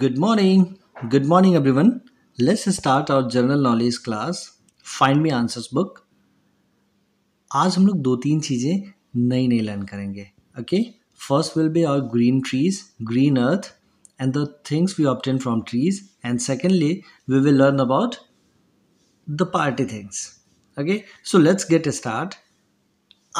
Good morning. Good morning, everyone. Let's start our general knowledge class find me answers book आज हम लोग दो तीन चीज़ें नई नई लर्न करेंगे okay first will be our green trees green earth and the things we obtain from trees and secondly we will learn about the party things okay so let's get start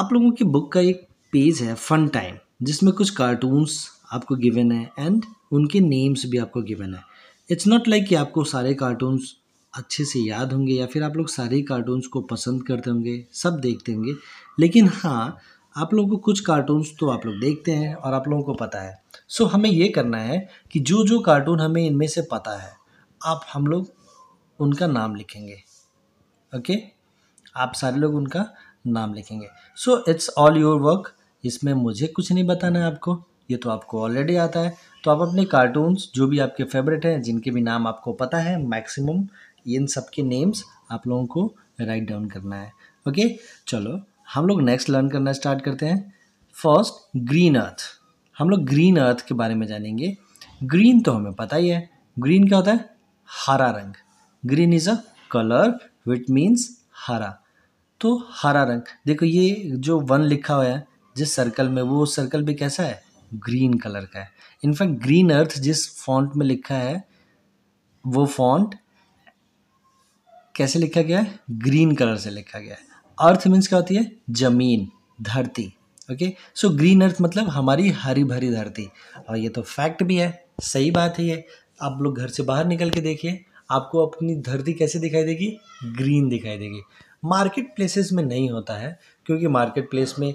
आप लोगों की book का एक page है fun time जिसमें कुछ cartoons आपको given है एंड उनके नेम्स भी आपको गिवन है इट्स नॉट लाइक कि आपको सारे कार्टून्स अच्छे से याद होंगे या फिर आप लोग सारे कार्टून्स को पसंद करते होंगे सब देखते होंगे लेकिन हाँ आप लोगों को कुछ कार्टून्स तो आप लोग देखते हैं और आप लोगों को पता है सो हमें ये करना है कि जो जो कार्टून हमें इनमें से पता है आप हम लोग उनका नाम लिखेंगे ओके okay? आप सारे लोग उनका नाम लिखेंगे so it's all your work इसमें मुझे कुछ नहीं बताना है आपको ये तो आपको ऑलरेडी आता है तो आप अपने कार्टून्स जो भी आपके फेवरेट हैं जिनके भी नाम आपको पता है मैक्सिमम इन सब के नेम्स आप लोगों को राइट डाउन करना है ओके चलो हम लोग नेक्स्ट लर्न करना स्टार्ट करते हैं फर्स्ट ग्रीन अर्थ हम लोग ग्रीन अर्थ के बारे में जानेंगे ग्रीन तो हमें पता ही है ग्रीन क्या होता है हरा रंग green is a colour with means हरा तो हरा रंग देखो ये जो वन लिखा हुआ है जिस सर्कल में वो सर्कल भी कैसा है ग्रीन कलर का है इनफैक्ट ग्रीन अर्थ जिस फॉन्ट में लिखा है वो फॉन्ट कैसे लिखा गया है ग्रीन कलर से लिखा गया है अर्थ मीन्स क्या होती है जमीन धरती ओके सो ग्रीन अर्थ मतलब हमारी हरी भरी धरती और ये तो फैक्ट भी है सही बात है ये आप लोग घर से बाहर निकल के देखिए आपको अपनी धरती कैसे दिखाई देगी ग्रीन दिखाई देगी मार्केट प्लेसेस में नहीं होता है क्योंकि मार्केट प्लेस में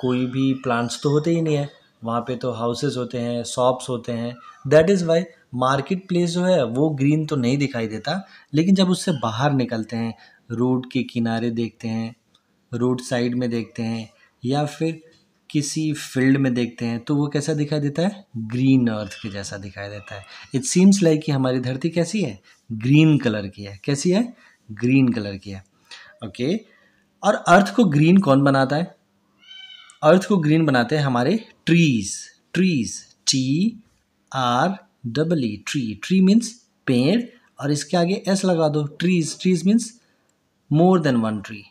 कोई भी प्लांट्स तो होते ही नहीं है वहाँ पे तो हाउसेस होते हैं शॉप्स होते हैं that is why market place जो है वो ग्रीन तो नहीं दिखाई देता लेकिन जब उससे बाहर निकलते हैं रोड के किनारे देखते हैं रोड साइड में देखते हैं या फिर किसी फील्ड में देखते हैं तो वो कैसा दिखाई देता है ग्रीन अर्थ के जैसा दिखाई देता है इट सीम्स लाइक कि हमारी धरती कैसी है ग्रीन कलर की है कैसी है ग्रीन कलर की है ओके okay? और अर्थ को ग्रीन कौन बनाता है अर्थ को ग्रीन बनाते हैं हमारे trees trees T R double E tree tree means पेड़ और इसके आगे एस लगा दो trees trees means more than one tree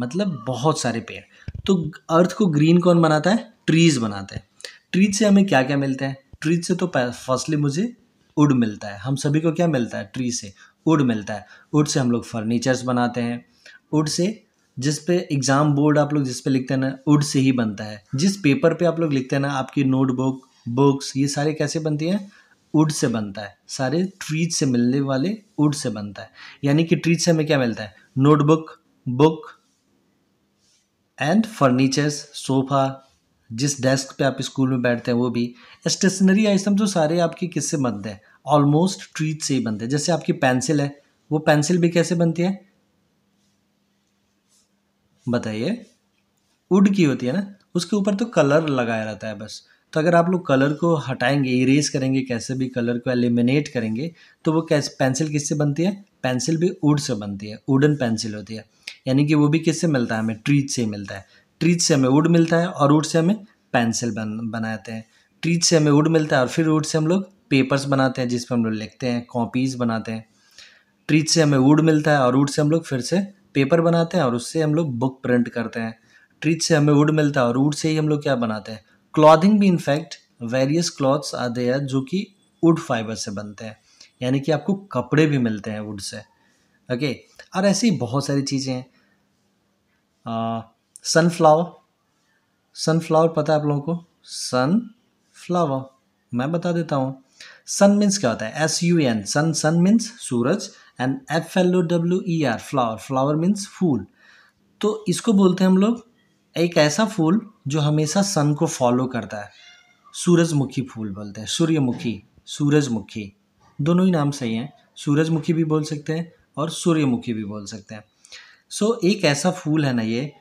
मतलब बहुत सारे पेड़ तो अर्थ को ग्रीन कौन बनाता है ट्रीज बनाते हैं ट्रीज से हमें क्या क्या मिलता है ट्रीज से तो फर्स्टली मुझे उड मिलता है हम सभी को क्या मिलता है ट्री से उड मिलता है उड से हम लोग फर्नीचर्स बनाते हैं उड से जिस पे एग्ज़ाम बोर्ड आप लोग जिस पे लिखते हैं ना वुड से ही बनता है जिस पेपर पे आप लोग लिखते हैं ना आपकी नोटबुक बुक्स ये सारे कैसे बनती हैं वुड से बनता है सारे ट्रीज से मिलने वाले वुड से बनता है यानी कि ट्रीज से हमें क्या मिलता है notebook book and furnitures sofa जिस डेस्क पे आप स्कूल में बैठते हैं वो भी स्टेशनरी आइटम जो सारे आपके किससे बनते हैं ऑलमोस्ट ट्रीज से ही बनते हैं जैसे आपकी पेंसिल है वो पेंसिल भी कैसे बनती है बताइए वुड की होती है ना उसके ऊपर तो कलर लगाया रहता है बस तो अगर आप लोग कलर को हटाएंगे इरेज करेंगे कैसे भी कलर को एलिमिनेट करेंगे तो वो कैसे पेंसिल किससे बनती है पेंसिल भी वुड से बनती है वुडन पेंसिल होती है यानी कि वो भी किससे मिलता है हमें ट्रीज से मिलता है ट्रीज से हमें वुड मिलता है और वुड से हमें पेंसिल बन बनाते हैं ट्रीज से हमें वुड मिलता है और फिर वुड से हम लोग पेपर्स बनाते हैं जिस पर हम लोग लिखते हैं कॉपीज़ बनाते हैं ट्रीज से हमें वुड मिलता है और वुड से हम लोग फिर से पेपर बनाते हैं और उससे हम लोग बुक प्रिंट करते हैं ट्रीज से हमें वुड मिलता है और वुड से ही हम लोग क्या बनाते हैं क्लॉथिंग भी इनफैक्ट वेरियस क्लॉथ्स आते हैं जो कि वुड फाइबर से बनते हैं यानी कि आपको कपड़े भी मिलते हैं वुड से ओके और ऐसी बहुत सारी चीज़ें हैं सनफ्लावर सनफ्लावर पता है आप लोगों को सन फ्लावर मैं बता देता हूँ सन मीन्स क्या होता है S U N sun sun means सूरज and F L O W E R flower flower means फूल तो इसको बोलते हैं हम लोग एक ऐसा फूल जो हमेशा सन को फॉलो करता है सूरजमुखी फूल बोलते हैं सूर्यमुखी सूरजमुखी दोनों ही नाम सही हैं सूरजमुखी भी बोल सकते हैं और सूर्यमुखी भी बोल सकते हैं सो so, एक ऐसा फूल है ना ये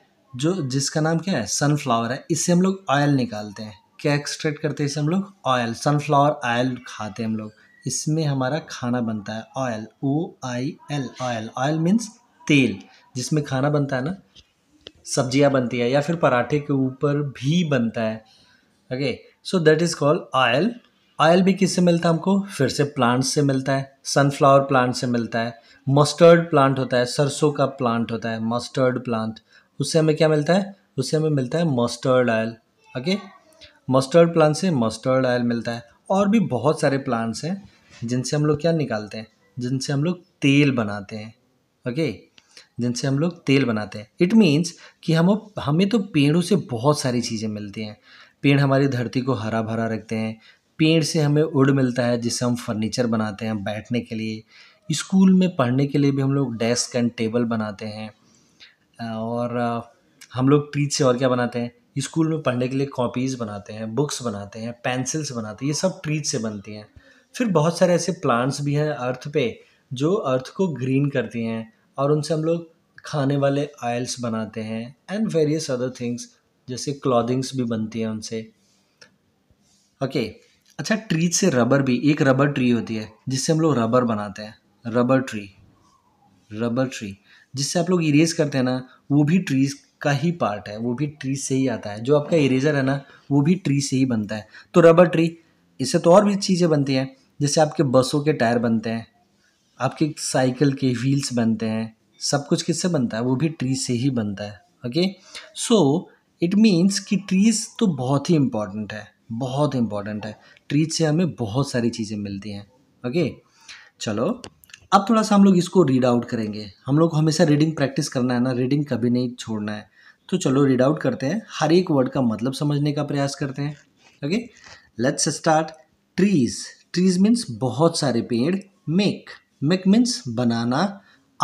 जो जिसका नाम क्या है सनफ्लावर है इससे हम लोग ऑयल निकालते हैं क्या एक्सट्रैक्ट करते हैं इसे हम लोग ऑयल सनफ्लावर ऑयल खाते हैं हम लोग इसमें हमारा खाना बनता है oil O I L oil oil means तेल जिसमें खाना बनता है ना सब्जियाँ बनती है या फिर पराठे के ऊपर भी बनता है okay so that is called oil oil भी किससे मिलता है हमको फिर से प्लांट्स से मिलता है सनफ्लावर प्लांट से मिलता है मस्टर्ड प्लांट होता है सरसों का प्लांट होता है मस्टर्ड प्लांट उससे हमें क्या मिलता है उससे हमें मिलता है mustard oil okay mustard plant से मस्टर्ड ऑयल मिलता है और भी बहुत सारे प्लांट्स हैं जिनसे हम लोग क्या निकालते हैं जिनसे हम लोग तेल बनाते हैं ओके जिनसे हम लोग तेल बनाते हैं इट मीन्स कि हम हमें तो पेड़ों से बहुत सारी चीज़ें मिलती हैं पेड़ हमारी धरती को हरा भरा रखते हैं पेड़ से हमें उड़ मिलता है जिससे हम फर्नीचर बनाते हैं बैठने के लिए स्कूल में पढ़ने के लिए भी हम लोग डेस्क एंड टेबल बनाते हैं और हम लोग ट्रीज से और क्या बनाते हैं स्कूल में पढ़ने के लिए कॉपीज़ बनाते हैं बुक्स बनाते हैं पेंसिल्स बनाते हैं ये सब ट्रीज से बनती हैं फिर बहुत सारे ऐसे प्लांट्स भी हैं अर्थ पे जो अर्थ को ग्रीन करती हैं और उनसे हम लोग खाने वाले आयल्स बनाते हैं एंड वेरियस अदर थिंग्स जैसे क्लॉदिंग्स भी बनती हैं उनसे ओके okay. अच्छा ट्रीज से रबर भी एक रबर ट्री होती है जिससे हम लोग रबर बनाते हैं रबर ट्री रबर ट्री जिससे आप लोग इरेज करते हैं ना वो भी ट्रीज का ही पार्ट है वो भी ट्री से ही आता है जो आपका इरेजर है ना वो भी ट्री से ही बनता है तो रबर ट्री इससे तो और भी चीज़ें बनती हैं जैसे आपके बसों के टायर बनते हैं आपके साइकिल के व्हील्स बनते हैं सब कुछ किससे बनता है वो भी ट्री से ही बनता है ओके सो इट मीन्स कि ट्रीज तो बहुत ही इम्पॉर्टेंट है बहुत इम्पॉर्टेंट है ट्रीज से हमें बहुत सारी चीज़ें मिलती हैं ओके चलो अब थोड़ा सा हम लोग इसको रीड आउट करेंगे हम लोग हमेशा रीडिंग प्रैक्टिस करना है ना रीडिंग कभी नहीं छोड़ना है तो चलो रीड आउट करते हैं हर एक वर्ड का मतलब समझने का प्रयास करते हैं okay let's start trees trees means बहुत सारे पेड़ मेक मेक मीन्स बनाना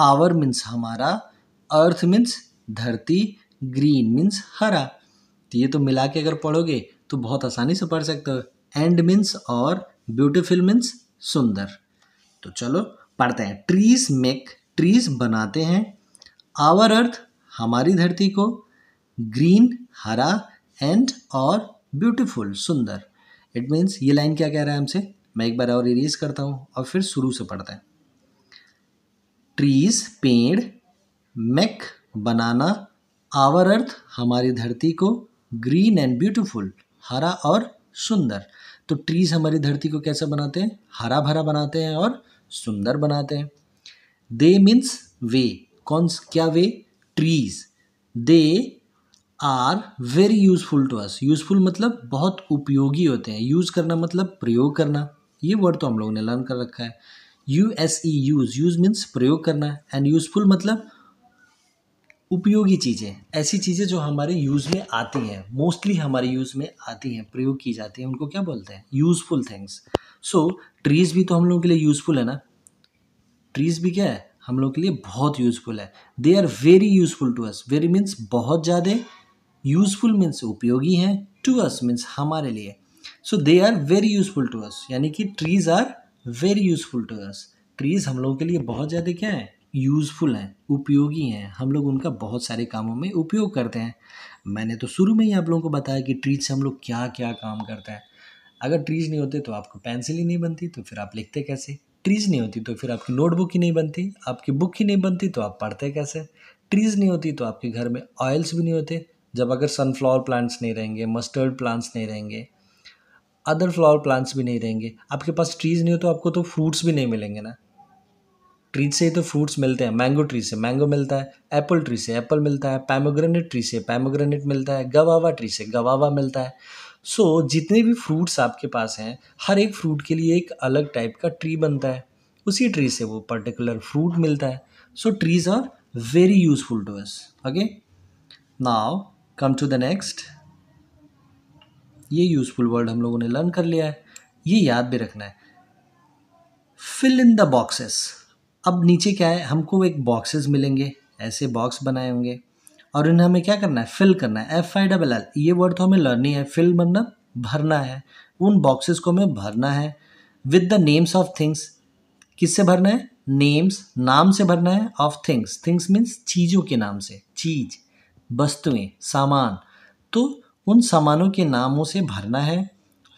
आवर मीन्स हमारा अर्थ मीन्स धरती ग्रीन मीन्स हरा तो ये तो मिला के अगर पढ़ोगे तो बहुत आसानी से पढ़ सकते हो एंड मीन्स और ब्यूटिफुल मीन्स सुंदर तो चलो पढ़ते हैं ट्रीज मेक ट्रीज बनाते हैं आवर अर्थ हमारी धरती को ग्रीन हरा एंड और ब्यूटीफुल सुंदर इट मीन्स ये लाइन क्या कह रहा है हमसे मैं एक बार और इरेज करता हूँ और फिर शुरू से पढ़ते हैं ट्रीज पेड़ मैक बनाना आवर अर्थ हमारी धरती को ग्रीन एंड ब्यूटीफुल हरा और सुंदर तो ट्रीज हमारी धरती को कैसा बनाते हैं हरा भरा बनाते हैं और सुंदर बनाते हैं दे मीन्स वे कौन क्या वे trees they are very useful to us useful मतलब बहुत उपयोगी होते हैं यूज़ करना मतलब प्रयोग करना ये वर्ड तो हम लोगों ने लर्न कर रखा है U S E use use means प्रयोग करना एंड यूज़फुल मतलब उपयोगी चीज़ें ऐसी चीज़ें जो हमारे यूज़ में आती हैं मोस्टली हमारे यूज़ में आती हैं प्रयोग की जाती हैं उनको क्या बोलते हैं यूज़फुल थिंग्स सो ट्रीज़ भी तो हम लोगों के लिए यूज़फुल है ना ट्रीज़ भी क्या है हम लोगों के लिए बहुत यूज़फुल है they are very useful to us very means बहुत ज़्यादा यूजफुल मीन्स उपयोगी हैं टू अस मीन्स हमारे लिए so they are very useful to us यानी कि trees are very useful to us trees हम लोगों के लिए बहुत ज़्यादा क्या है यूज़फुल हैं उपयोगी हैं हम लोग उनका बहुत सारे कामों में उपयोग करते हैं मैंने तो शुरू में ही आप लोगों को बताया कि ट्रीज से हम लोग क्या क्या काम करते हैं अगर ट्रीज नहीं होते तो आपको पेंसिल ही नहीं बनती तो फिर आप लिखते कैसे ट्रीज नहीं होती तो फिर आपकी नोटबुक ही नहीं बनती आपकी बुक ही नहीं बनती तो आप पढ़ते कैसे ट्रीज नहीं होती तो आपके घर में ऑयल्स भी नहीं होते जब अगर सनफ्लावर प्लांट्स नहीं रहेंगे मस्टर्ड प्लांट्स नहीं रहेंगे अदर फ्लावर प्लांट्स भी नहीं रहेंगे आपके पास ट्रीज़ नहीं हो तो आपको तो फ्रूट्स भी नहीं मिलेंगे ना ट्रीज से ही तो फ्रूट्स मिलते हैं मैंगो ट्री से मैंगो मिलता है एप्पल ट्री से एप्पल मिलता है पैमोग्रेनेट ट्री से पैमोग्रेनेट मिलता है गवावा ट्री से गवावा मिलता है सो so, जितने भी फ्रूट्स आपके पास हैं हर एक फ्रूट के लिए एक अलग टाइप का ट्री बनता है उसी ट्री से वो पर्टिकुलर फ्रूट मिलता है so trees are very useful to us okay now come to the next ये यूज़फुल वर्ड हम लोगों ने लर्न कर लिया है ये याद भी रखना है फिल इन द बॉक्सेस अब नीचे क्या है हमको एक बॉक्सेस मिलेंगे ऐसे बॉक्स बनाए होंगे और इन्हें हमें क्या करना है फिल करना है एफ आई डबल एल ये वर्ड तो हमें लर्निंग है फिल मतलब भरना है उन बॉक्सेस को हमें भरना है with the names of things किससे भरना है नेम्स नाम से भरना है ऑफ थिंग्स थिंग्स मीन्स चीज़ों के नाम से चीज़ वस्तुएं सामान तो उन सामानों के नामों से भरना है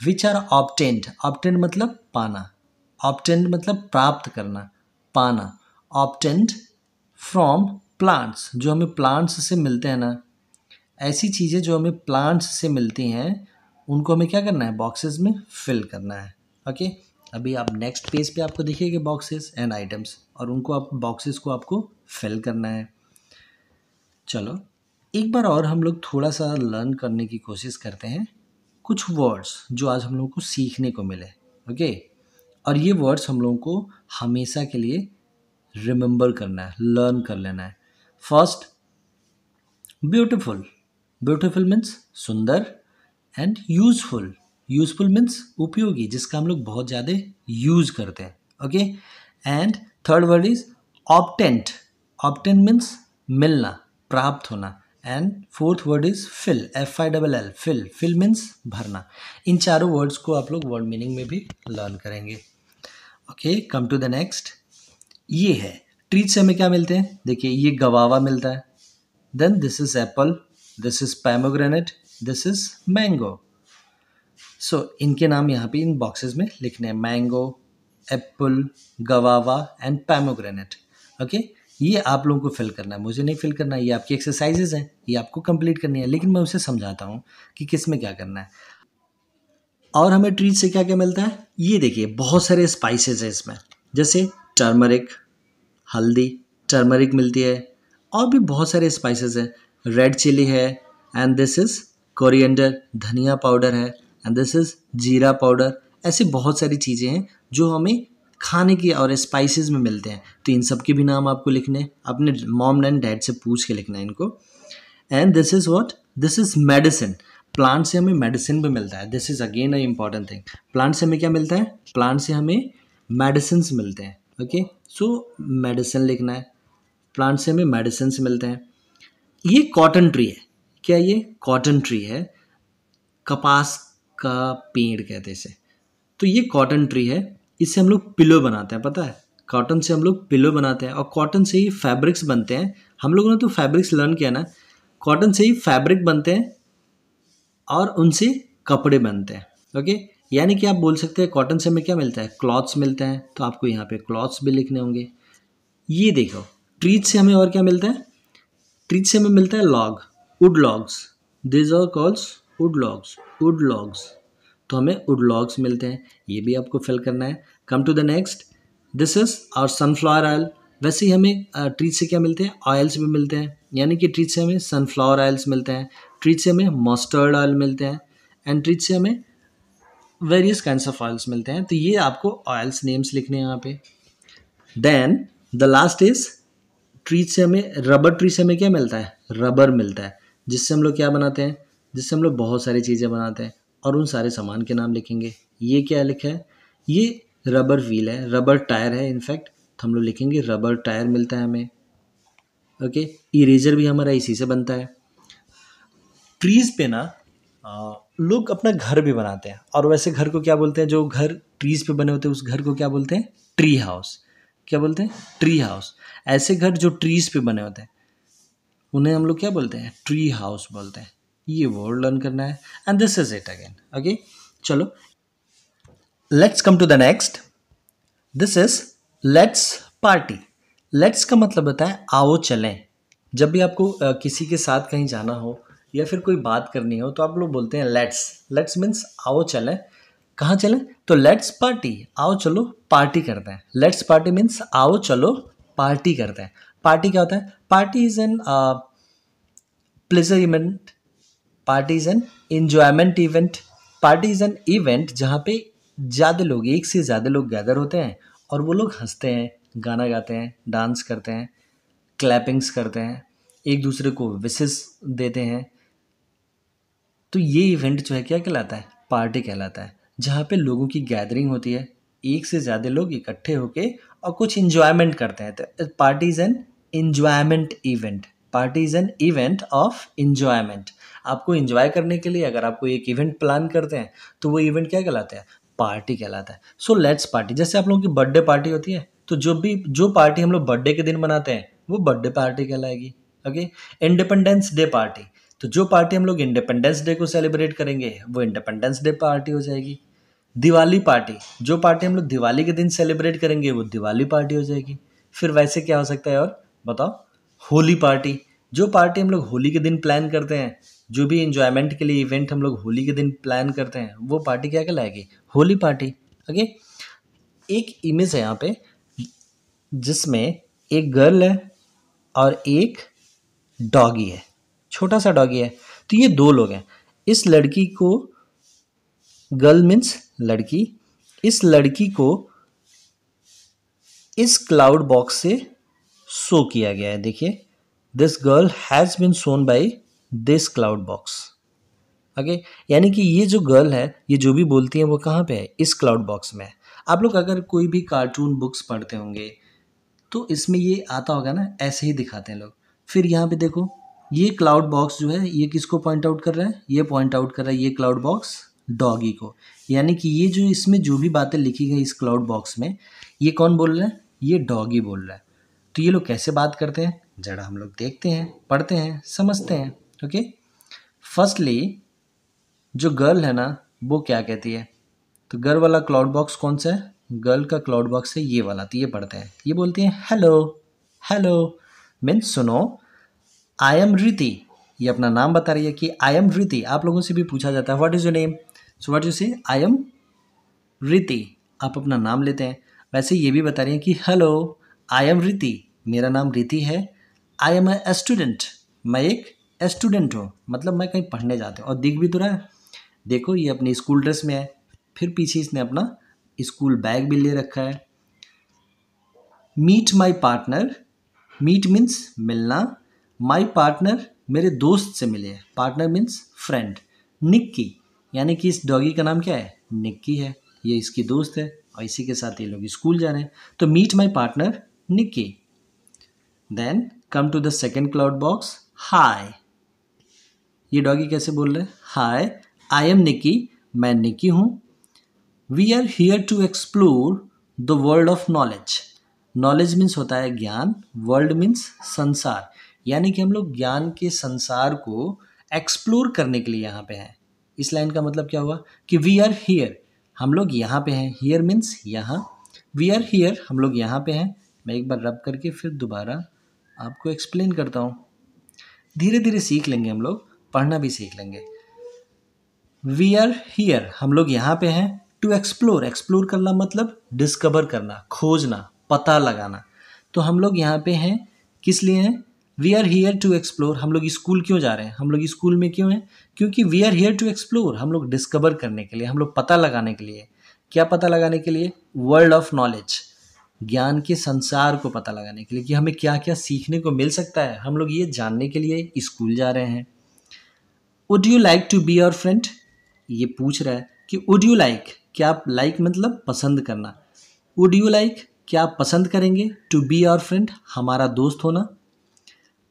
विच आर ऑप्टेंड ऑप्टेंड मतलब पाना ऑप्टेंड मतलब प्राप्त करना पाना ऑप्टेंड फ्रॉम प्लांट्स जो हमें प्लांट्स से मिलते हैं ना ऐसी चीज़ें जो हमें प्लांट्स से मिलती हैं उनको हमें क्या करना है बॉक्सेस में फिल करना है ओके अभी आप नेक्स्ट पेज पे आपको दिखेगा बॉक्सेस एंड आइटम्स और उनको आप बॉक्सेस को आपको फिल करना है चलो एक बार और हम लोग थोड़ा सा लर्न करने की कोशिश करते हैं कुछ वर्ड्स जो आज हम लोगों को सीखने को मिले ओके और ये वर्ड्स हम लोगों को हमेशा के लिए रिमेंबर करना है लर्न कर लेना है फर्स्ट ब्यूटिफुल ब्यूटिफुल मीन्स सुंदर एंड यूजफुल यूजफुल मीन्स उपयोगी जिसका हम लोग बहुत ज़्यादा यूज करते हैं okay and third word is obtain obtain means मिलना प्राप्त होना and fourth word is fill F I double L fill fill means भरना इन चारों वर्ड्स को आप लोग वर्ड मीनिंग में भी लर्न करेंगे okay come to the next ये है ट्रीज से हमें क्या मिलते हैं देखिए ये गवावा मिलता है then this is apple this is pomegranate this is mango so इनके नाम यहाँ पे इन बॉक्सेस में लिखने हैं mango apple guava and pomegranate okay okay? ये आप लोगों को फिल करना है मुझे नहीं फिल करना है ये आपकी एक्सरसाइजेज हैं ये आपको कंप्लीट करनी है लेकिन मैं उसे समझाता हूँ कि किस में क्या करना है और हमें ट्रीट से क्या क्या मिलता है ये देखिए बहुत सारे स्पाइसेस हैं इसमें जैसे टर्मरिक हल्दी टर्मरिक मिलती है और भी बहुत सारे स्पाइसेस हैं रेड चिली है एंड दिस इज़ कोरिएंडर धनिया पाउडर है एंड दिस इज़ जीरा पाउडर ऐसी बहुत सारी चीज़ें हैं जो हमें खाने की और स्पाइसेस में मिलते हैं तो इन सब के भी नाम आपको लिखने अपने मॉम एंड डैड से पूछ के लिखना है इनको and this is what this is medicine plant से हमें मेडिसिन भी मिलता है this is again a important thing plant से हमें क्या मिलता है प्लांट से हमें मेडिसिन मिलते हैं ओके सो मेडिसिन लिखना है प्लांट से हमें मेडिसिन मिलते हैं ये कॉटन ट्री है क्या ये कॉटन ट्री है कपास का पेड़ कहते हैं इसे तो ये कॉटन ट्री है इससे हम लोग पिलो बनाते हैं पता है कॉटन से हम लोग पिलो बनाते हैं और कॉटन से ही फैब्रिक्स बनते हैं हम लोगों ने तो फैब्रिक्स लर्न किया ना कॉटन से ही फैब्रिक बनते हैं और उनसे कपड़े बनते हैं ओके यानी कि आप बोल सकते हैं कॉटन से हमें क्या मिलता है क्लॉथ्स मिलते हैं तो आपको यहाँ पे क्लॉथ्स भी लिखने होंगे ये देखो ट्रीज से हमें और क्या मिलता है ट्रीज से हमें मिलता है log wood logs these are called wood logs wood logs तो हमें वुड लॉग्स मिलते हैं ये भी आपको फिल करना है come to the next this is और सनफ्लावर ऑयल वैसे ही हमें ट्रीट से क्या मिलते हैं ऑयल्स भी मिलते हैं यानी कि ट्रीट से हमें सनफ्लावर ऑयल्स मिलते हैं ट्रीट से हमें मस्टर्ड ऑयल मिलते हैं एंड ट्रीट से हमें वेरियस काइंड ऑफ ऑयल्स मिलते हैं तो ये आपको ऑयल्स नेम्स लिखने हैं यहाँ पे then the last is tree से हमें रबर ट्री से हमें क्या मिलता है रबर मिलता है जिससे हम लोग क्या बनाते हैं जिससे हम लोग बहुत सारी चीज़ें बनाते हैं और उन सारे सामान के नाम लिखेंगे ये क्या लिखा है ये रबर व्हील है रबर टायर है इनफैक्ट तो हम लोग लिखेंगे रबर टायर मिलता है हमें ओके इरेजर भी हमारा इसी से बनता है ट्रीज़ पे ना लोग अपना घर भी बनाते हैं और वैसे घर को क्या बोलते हैं जो घर ट्रीज़ पे बने होते हैं उस घर को क्या बोलते हैं ट्री हाउस क्या बोलते हैं ट्री हाउस ऐसे घर जो ट्रीज़ पे बने होते हैं उन्हें हम लोग क्या बोलते हैं ट्री हाउस बोलते हैं ये वर्ड लर्न करना है and this is it again okay चलो let's come to the next this is let's party let's का मतलब होता है आओ चलें जब भी आपको किसी के साथ कहीं जाना हो या फिर कोई बात करनी हो तो आप लोग बोलते हैं लेट्स लेट्स मीन्स आओ चलें कहाँ चलें तो लेट्स पार्टी आओ चलो पार्टी करते हैं लेट्स पार्टी मीन्स आओ चलो पार्टी करते हैं पार्टी क्या होता है party is an pleasure event party is an enjoyment event party is an event जहाँ पे ज़्यादा लोग एक से ज़्यादा लोग गैदर होते हैं और वो लोग हंसते हैं गाना गाते हैं डांस करते हैं क्लैपिंग्स करते हैं एक दूसरे को विशेष देते हैं तो ये इवेंट जो है क्या कहलाता है पार्टी कहलाता है जहाँ पे लोगों की गैदरिंग होती है एक से ज़्यादा लोग इकट्ठे होके और कुछ इन्जॉयमेंट करते हैं तो party is an enjoyment event party is an event of enjoyment आपको इन्जॉय करने के लिए अगर आपको एक इवेंट प्लान करते हैं तो वो इवेंट क्या कहलाता है पार्टी कहलाता है सो लेट्स पार्टी जैसे आप लोगों की बर्थडे पार्टी होती है तो जो भी जो पार्टी हम लोग बर्थडे के दिन मनाते हैं वो बर्थडे पार्टी कहलाएगी ओके इंडिपेंडेंस डे पार्टी तो जो पार्टी हम लोग इंडिपेंडेंस डे को सेलिब्रेट करेंगे वो इंडिपेंडेंस डे पार्टी हो जाएगी दिवाली पार्टी जो पार्टी हम लोग दिवाली के दिन सेलिब्रेट करेंगे वो दिवाली पार्टी हो जाएगी फिर वैसे क्या हो सकता है और बताओ होली पार्टी जो पार्टी हम लोग होली के दिन प्लान करते हैं जो भी इन्जॉयमेंट के लिए इवेंट हम लोग होली के दिन प्लान करते हैं वो पार्टी क्या कहलाएगी होली पार्टी ओके एक इमेज है यहाँ पे जिसमें एक गर्ल है और एक डॉगी है छोटा सा डॉगी है तो ये दो लोग हैं इस लड़की को गर्ल मीन्स लड़की इस लड़की को इस क्लाउड बॉक्स से शो किया गया है देखिए this girl has been shown by this cloud box okay यानी कि ये जो गर्ल है ये जो भी बोलती है वो कहाँ पे है इस क्लाउड बॉक्स में आप लोग अगर कोई भी कार्टून बुक्स पढ़ते होंगे तो इसमें ये आता होगा ना ऐसे ही दिखाते हैं लोग फिर यहाँ पे देखो ये क्लाउड बॉक्स जो है ये किसको पॉइंट आउट कर रहा है ये पॉइंट आउट कर रहा है ये क्लाउड बॉक्स डॉगी को यानी कि ये जो इसमें जो भी बातें लिखी गई इस क्लाउड बॉक्स में ये कौन बोल रहा है ये डॉगी बोल रहा है तो ये लोग कैसे बात करते हैं जरा हम लोग देखते हैं पढ़ते हैं समझते हैं ओके फर्स्टली जो गर्ल है ना वो क्या कहती है तो गर्ल वाला क्लाउड बॉक्स कौन सा है गर्ल का क्लाउड बॉक्स है ये वाला तो ये पढ़ते हैं ये बोलती है हेलो हेलो मीन सुनो आई एम रीति ये अपना नाम बता रही है कि आई एम रीति आप लोगों से भी पूछा जाता है what is your name so what you say I M रीति आप अपना नाम लेते हैं वैसे ये भी बता रही हैं कि हेलो आई एम रीति मेरा नाम रीति है आई एम ए स्टूडेंट मैं एक स्टूडेंट हो मतलब मैं कहीं पढ़ने जाते हूँ और दिख भी तो रहा है देखो ये अपने स्कूल ड्रेस में है फिर पीछे इसने अपना स्कूल बैग भी ले रखा है meet my partner meet means मिलना माई पार्टनर मेरे दोस्त से मिले पार्टनर मीन्स फ्रेंड निक्की यानी कि इस डॉगी का नाम क्या है निक्की है ये इसकी दोस्त है और इसी के साथ ये लोग स्कूल जा रहे हैं तो meet my partner Nikki then come to the second cloud box hi ये डॉगी कैसे बोल रहे हैं हाय आई एम निकी मैं निकी हूँ we are here to explore the world of knowledge knowledge means होता है ज्ञान वर्ल्ड मीन्स संसार यानी कि हम लोग ज्ञान के संसार को एक्सप्लोर करने के लिए यहाँ पे हैं इस लाइन का मतलब क्या हुआ कि वी आर हियर हम लोग यहाँ पे हैं हियर मीन्स यहाँ वी आर हियर हम लोग यहाँ पे हैं मैं एक बार रब करके फिर दोबारा आपको एक्सप्लेन करता हूँ धीरे धीरे सीख लेंगे हम लोग पढ़ना भी सीख लेंगे वी आर हीयर हम लोग यहाँ पे हैं टू एक्सप्लोर एक्सप्लोर करना मतलब डिस्कवर करना खोजना पता लगाना तो हम लोग यहाँ पे हैं किस लिए हैं we are here to explore हम लोग स्कूल क्यों जा रहे हैं हम लोग स्कूल में क्यों हैं क्योंकि we are here to explore हम लोग डिस्कवर करने के लिए हम लोग पता लगाने के लिए क्या पता लगाने के लिए वर्ल्ड ऑफ नॉलेज ज्ञान के संसार को पता लगाने के लिए कि हमें क्या क्या सीखने को मिल सकता है हम लोग ये जानने के लिए स्कूल जा रहे हैं would you like to be your friend ये पूछ रहा है कि वुड यू लाइक क्या आप लाइक like मतलब पसंद करना वुड यू लाइक क्या आप पसंद करेंगे टू बी योर फ्रेंड हमारा दोस्त होना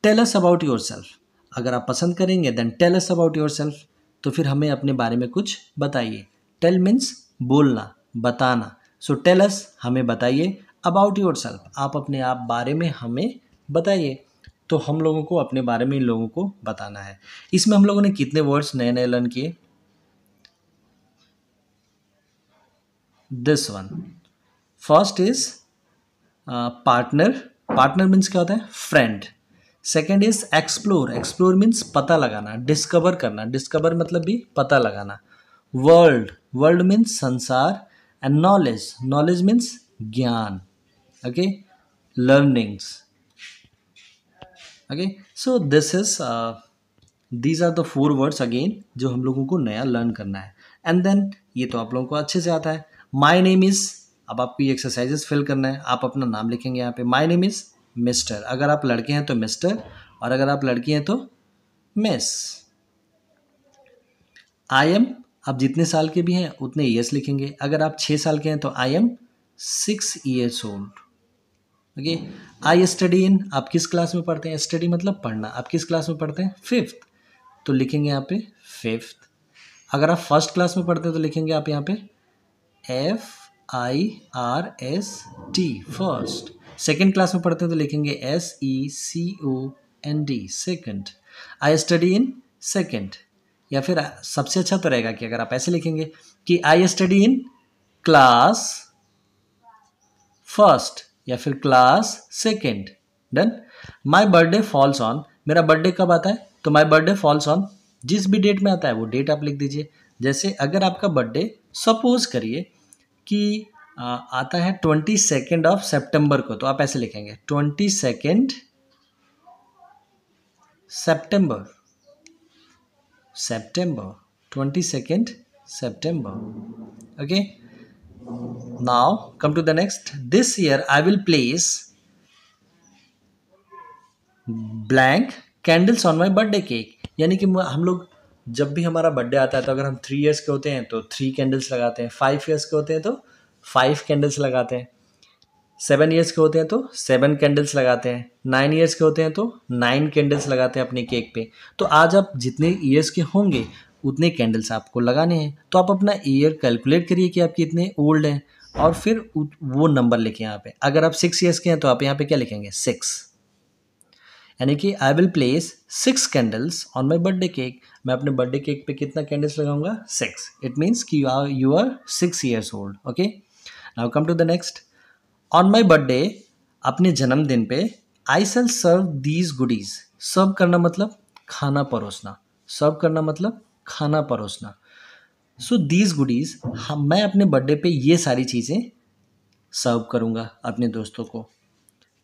tell us about yourself अगर आप पसंद करेंगे then tell us about yourself तो फिर हमें अपने बारे में कुछ बताइए टेल मीन्स बोलना बताना सो टेल अस हमें बताइए अबाउट योर सेल्फ आप अपने आप बारे में हमें बताइए तो हम लोगों को अपने बारे में इन लोगों को बताना है इसमें हम लोगों ने कितने वर्ड्स नए नए लर्न किए this one first is partner partner means क्या होता है friend second is explore explore means पता लगाना डिस्कवर करना डिस्कवर मतलब भी पता लगाना वर्ल्ड वर्ल्ड मीन्स संसार एंड नॉलेज नॉलेज मीन्स ज्ञान okay learnings okay so this is these are the four words again जो हम लोगों को नया लर्न करना है एंड देन ये तो आप लोगों को अच्छे से आता है माई नेम इज़ अब आपको ये एक्सरसाइजेस फिल करना है आप अपना नाम लिखेंगे यहाँ पे माई नेम इज़ मिस्टर अगर आप लड़के हैं तो मिस्टर और अगर आप लड़की हैं तो मिस आई एम आप जितने साल के भी हैं उतने ईयर्स लिखेंगे अगर आप छः साल के हैं तो I am six years old okay I study in आप किस क्लास में पढ़ते हैं स्टडी मतलब पढ़ना आप किस क्लास में पढ़ते हैं फिफ्थ तो लिखेंगे यहाँ पे फिफ्थ अगर आप फर्स्ट क्लास में पढ़ते हैं तो लिखेंगे आप यहाँ पे F I R S T first second class में पढ़ते हैं तो लिखेंगे S E C O N D second I study in second या फिर सबसे अच्छा तो रहेगा कि अगर आप ऐसे लिखेंगे कि I study in class first या फिर class second done my birthday falls on मेरा बर्थडे कब आता है तो माई बर्थडे फॉल्स ऑन जिस भी डेट में आता है वो डेट आप लिख दीजिए जैसे अगर आपका बर्थडे सपोज करिए कि आ, आता है ट्वेंटी सेकेंड ऑफ सेप्टेम्बर को तो आप ऐसे लिखेंगे twenty second September September twenty second September okay now come to the next this year i will place blank candles on my birthday cake यानी कि हम लोग जब भी हमारा बर्थडे आता है तो अगर हम थ्री इयर्स के होते हैं तो थ्री कैंडल्स लगाते हैं फाइव इयर्स के होते हैं तो फाइव कैंडल्स लगाते हैं सेवन इयर्स के होते हैं तो सेवन कैंडल्स लगाते हैं नाइन इयर्स के होते हैं तो नाइन कैंडल्स लगाते हैं अपने केक पे तो आज आप जितने इयर्स के होंगे उतने कैंडल्स आपको लगाने हैं तो आप अपना ईयर कैलकुलेट करिए कि आप कितने ओल्ड हैं और फिर वो नंबर लिखें यहाँ पे अगर आप सिक्स ईयर्स के हैं तो आप यहाँ पे क्या लिखेंगे सिक्स यानी कि I will place six candles on my birthday cake मैं अपने बर्थडे केक पे कितना कैंडल्स लगाऊंगा सिक्स इट मीन्स कि you are you are six years old okay now come to the next on my birthday अपने जन्मदिन पे I shall serve these goodies serve करना मतलब खाना परोसना सर्व करना मतलब खाना परोसना सो दीज गुडीज़ हम मैं अपने बर्थडे पे ये सारी चीज़ें सर्व करूँगा अपने दोस्तों को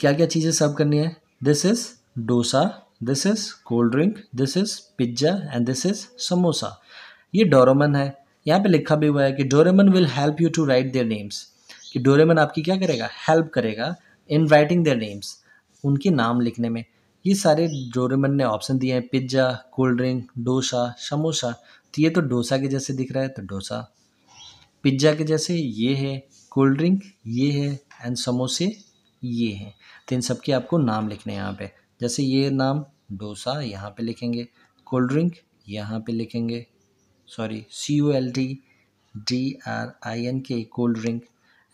क्या क्या चीज़ें सर्व करनी है this is dosa this is cold drink this is pizza and this is samosa ये डोरेमन है यहाँ पे लिखा भी हुआ है कि Doraemon will help you to write their names कि डोरेमन आपकी क्या करेगा हेल्प करेगा इन राइटिंग देयर नेम्स उनके नाम लिखने में ये सारे डोरेमन ने ऑप्शन दिए हैं pizza cold drink dosa samosa तो ये तो डोसा के जैसे दिख रहा है तो डोसा पिज्ज़ा के जैसे ये है कोल्ड ड्रिंक ये है एंड समोसे ये हैं तो इन सब के आपको नाम लिखने हैं यहाँ पे जैसे ये नाम डोसा यहाँ पे लिखेंगे कोल्ड ड्रिंक यहाँ पे लिखेंगे sorry C U L D D R I N K cold drink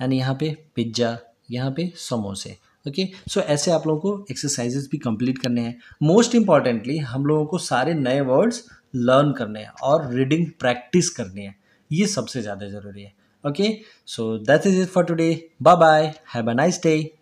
and यहाँ पे पिज्ज़ा यहाँ पे समोसे ओके okay? सो so, ऐसे आप लोगों को एक्सरसाइजेस भी कंप्लीट करने हैं मोस्ट इंपॉर्टेंटली हम लोगों को सारे नए वर्ड्स लर्न करने हैं और रीडिंग प्रैक्टिस करनी है ये सबसे ज़्यादा ज़रूरी है okay so that is it for today bye bye have a nice day